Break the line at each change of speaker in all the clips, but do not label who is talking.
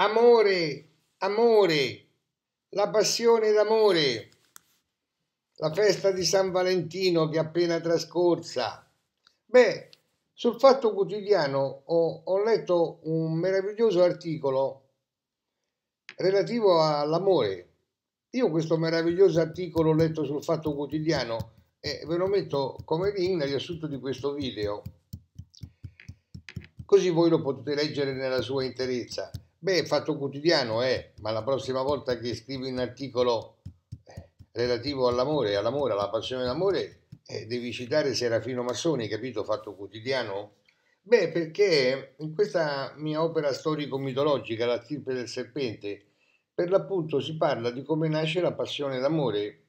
amore, amore, la passione d'amore, la festa di San Valentino che è appena trascorsa. Beh, sul Fatto Quotidiano ho, ho letto un meraviglioso articolo relativo all'amore. Io questo meraviglioso articolo letto sul Fatto Quotidiano e ve lo metto come link nel riassunto di questo video, così voi lo potete leggere nella sua interezza. Beh, fatto quotidiano è, eh, ma la prossima volta che scrivi un articolo eh, relativo all'amore, all'amore, alla passione d'amore, eh, devi citare Serafino Massoni, capito? Fatto quotidiano? Beh, perché in questa mia opera storico-mitologica, La stirpe del serpente, per l'appunto si parla di come nasce la passione d'amore.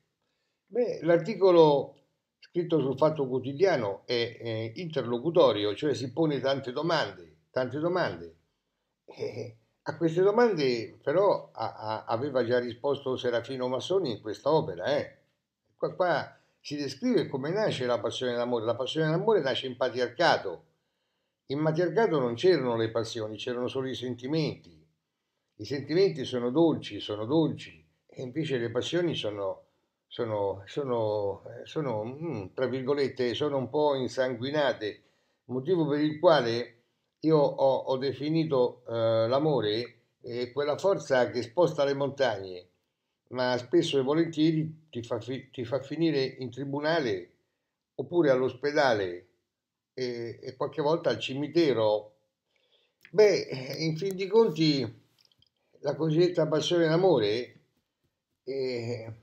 Beh, l'articolo scritto sul Fatto Quotidiano è, è eh, interlocutorio, cioè si pone tante domande, tante domande. Eh, a queste domande però a, a, aveva già risposto Serafino Massoni in quest'opera. Eh. Qua, qua si descrive come nasce la passione d'amore. La passione d'amore nasce in patriarcato. In patriarcato non c'erano le passioni, c'erano solo i sentimenti. I sentimenti sono dolci, sono dolci, e invece le passioni sono, sono, sono, sono, sono mm, tra virgolette, sono un po' insanguinate, motivo per il quale io ho, ho definito eh, l'amore eh, quella forza che sposta le montagne, ma spesso e volentieri ti fa, fi- ti fa finire in tribunale oppure all'ospedale e, e, qualche volta al cimitero. Beh, in fin dei conti, la cosiddetta passione d'amore eh,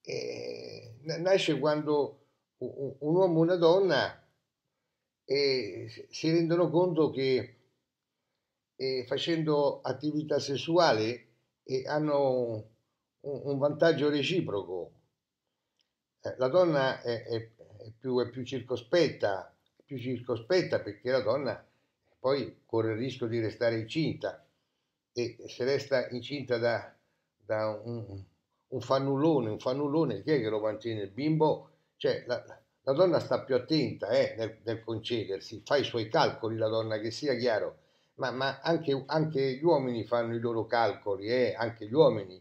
eh, nasce quando un, un uomo e una donna e si rendono conto che eh, facendo attività sessuale eh, hanno un, un, vantaggio reciproco. Eh, la donna è, è, è, più, è, più, circospetta, più circospetta perché la donna poi corre il rischio di restare incinta e se resta incinta da, da un, un, fannullone, un fannullone, chi è che lo mantiene? Il bimbo? Cioè, la, la donna sta più attenta eh, nel, nel, concedersi, fa i suoi calcoli la donna, che sia chiaro, ma, ma anche, anche, gli uomini fanno i loro calcoli, eh, anche gli uomini.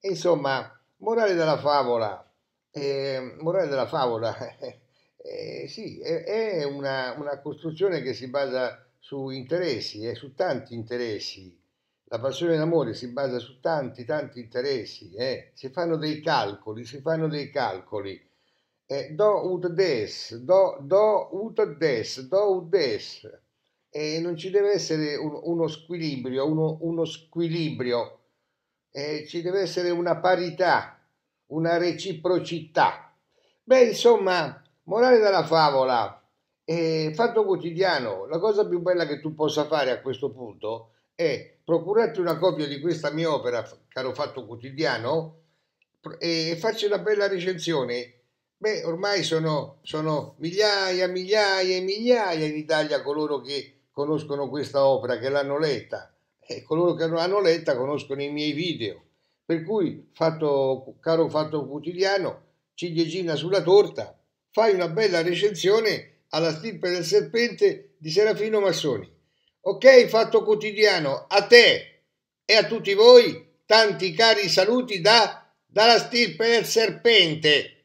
insomma, morale della favola, eh, morale della favola, eh, sì, è, è una, una, costruzione che si basa su interessi, eh, su tanti interessi. La passione d'amore si basa su tanti, tanti interessi, eh. si fanno dei calcoli, si fanno dei calcoli eh, do ut des, do, do ut des, do ut des. E non ci deve essere un, uno squilibrio, uno, uno squilibrio, eh, ci deve essere una parità, una reciprocità. Beh, insomma, morale della favola, eh, fatto quotidiano, la cosa più bella che tu possa fare a questo punto è procurarti una copia di questa mia opera, caro fatto quotidiano, e farci una bella recensione Beh, ormai sono, sono migliaia, migliaia e migliaia in Italia coloro che conoscono questa opera, che l'hanno letta e coloro che non l'hanno letta conoscono i miei video. Per cui, fatto, caro Fatto Quotidiano, ciliegina sulla torta, fai una bella recensione alla stirpe del serpente di Serafino Massoni. Ok, Fatto Quotidiano, a te e a tutti voi tanti cari saluti da, dalla stirpe del serpente.